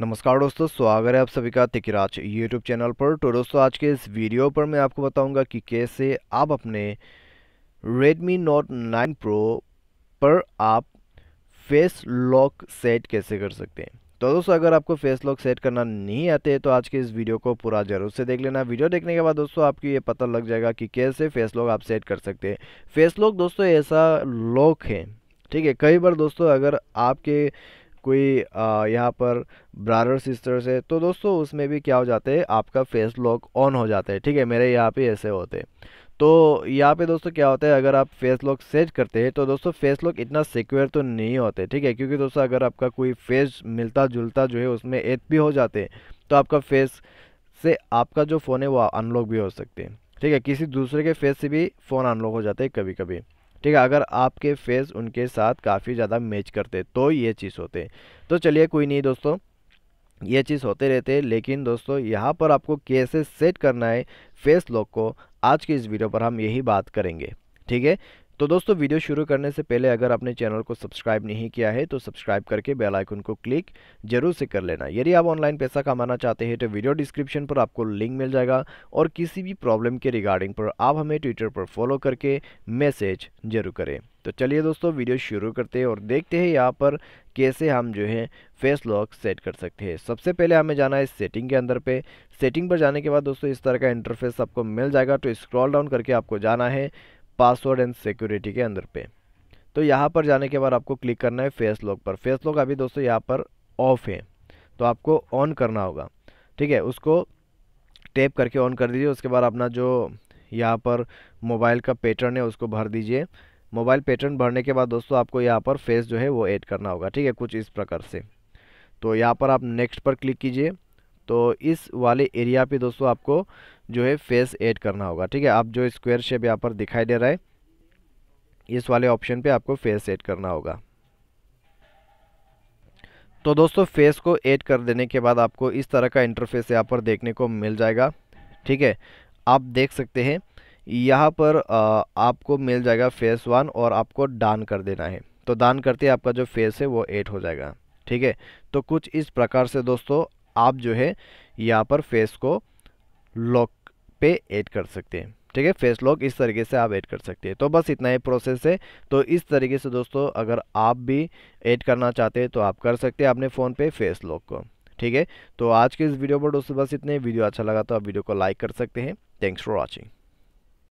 नमस्कार दोस्तों स्वागत है आप सभी का तिकराज यूट्यूब चैनल पर तो दोस्तों आज के इस वीडियो पर मैं आपको बताऊंगा कि कैसे आप अपने Redmi Note 9 Pro पर आप फेस लॉक सेट कैसे कर सकते हैं तो दोस्तों अगर आपको फेस लॉक सेट करना नहीं आते तो आज के इस वीडियो को पूरा जरूर से देख लेना वीडियो देखने के बाद दोस्तों आपको ये पता लग जाएगा कि कैसे फेस लॉक आप सेट कर सकते हैं फेस लॉक दोस्तों ऐसा लॉक है ठीक है कई बार दोस्तों अगर आपके कोई यहाँ पर ब्रदर सिस्टर्स है तो दोस्तों उसमें भी क्या हो जाता है आपका फेस लॉक ऑन हो जाता है ठीक है मेरे यहाँ पे ऐसे होते हैं तो यहाँ पे दोस्तों क्या होता है अगर आप फेस लॉक सेट करते हैं तो दोस्तों फेस लॉक इतना सिक्योर तो नहीं होते ठीक है क्योंकि दोस्तों अगर आपका कोई फेस मिलता जुलता जो है उसमें एड भी हो जाते हैं तो आपका फेस से आपका जो फ़ोन है वो अनलॉक भी हो सकते हैं ठीक है किसी दूसरे के फेस से भी फ़ोन अनलॉक हो जाता है कभी कभी ठीक है अगर आपके फेस उनके साथ काफ़ी ज़्यादा मैच करते तो ये चीज़ होते तो चलिए कोई नहीं दोस्तों ये चीज़ होते रहते हैं लेकिन दोस्तों यहाँ पर आपको कैसे सेट करना है फेस लॉक को आज की इस वीडियो पर हम यही बात करेंगे ठीक है तो दोस्तों वीडियो शुरू करने से पहले अगर आपने चैनल को सब्सक्राइब नहीं किया है तो सब्सक्राइब करके बेल आइकन को क्लिक जरूर से कर लेना यदि आप ऑनलाइन पैसा कमाना चाहते हैं तो वीडियो डिस्क्रिप्शन पर आपको लिंक मिल जाएगा और किसी भी प्रॉब्लम के रिगार्डिंग पर आप हमें ट्विटर पर फॉलो करके मैसेज जरूर करें तो चलिए दोस्तों वीडियो शुरू करते हैं और देखते हैं यहाँ पर कैसे हम जो है फेस लॉक सेट कर सकते हैं सबसे पहले हमें जाना है सेटिंग के अंदर पे सेटिंग पर जाने के बाद दोस्तों इस तरह का इंटरफेस आपको मिल जाएगा तो स्क्रॉल डाउन करके आपको जाना है पासवर्ड एंड सिक्योरिटी के अंदर पे तो यहाँ पर जाने के बाद आपको क्लिक करना है फेस लॉक पर फेस लॉक अभी दोस्तों यहाँ पर ऑफ है तो आपको ऑन करना होगा ठीक है उसको टैप करके ऑन कर दीजिए उसके बाद अपना जो यहाँ पर मोबाइल का पैटर्न है उसको भर दीजिए मोबाइल पैटर्न भरने के बाद दोस्तों आपको यहाँ पर फेस जो है वो ऐड करना होगा ठीक है कुछ इस प्रकार से तो यहाँ पर आप नेक्स्ट पर क्लिक कीजिए तो इस वाले एरिया पे दोस्तों आपको जो है फेस ऐड करना होगा ठीक है आप जो स्क्वायर शेप यहाँ पर दिखाई दे रहा है इस वाले ऑप्शन पे आपको फेस ऐड करना होगा तो दोस्तों फेस को ऐड कर देने के बाद आपको इस तरह का इंटरफेस यहाँ पर देखने को मिल जाएगा ठीक है आप देख सकते हैं यहाँ पर आपको मिल जाएगा फेस वन और आपको डान कर देना है तो दान करते आपका जो फेस है वो एड हो जाएगा ठीक है तो कुछ इस प्रकार से दोस्तों आप जो है यहाँ पर फेस को लॉक पे ऐड कर सकते हैं ठीक है फेस लॉक इस तरीके से आप ऐड कर सकते हैं तो बस इतना ही प्रोसेस है तो इस तरीके से दोस्तों अगर आप भी ऐड करना चाहते हैं तो आप कर सकते हैं अपने फ़ोन पे फेस लॉक को ठीक है तो आज के इस वीडियो पर दोस्तों बस इतने वीडियो अच्छा लगा तो आप वीडियो को लाइक कर सकते हैं थैंक्स फॉर वॉचिंग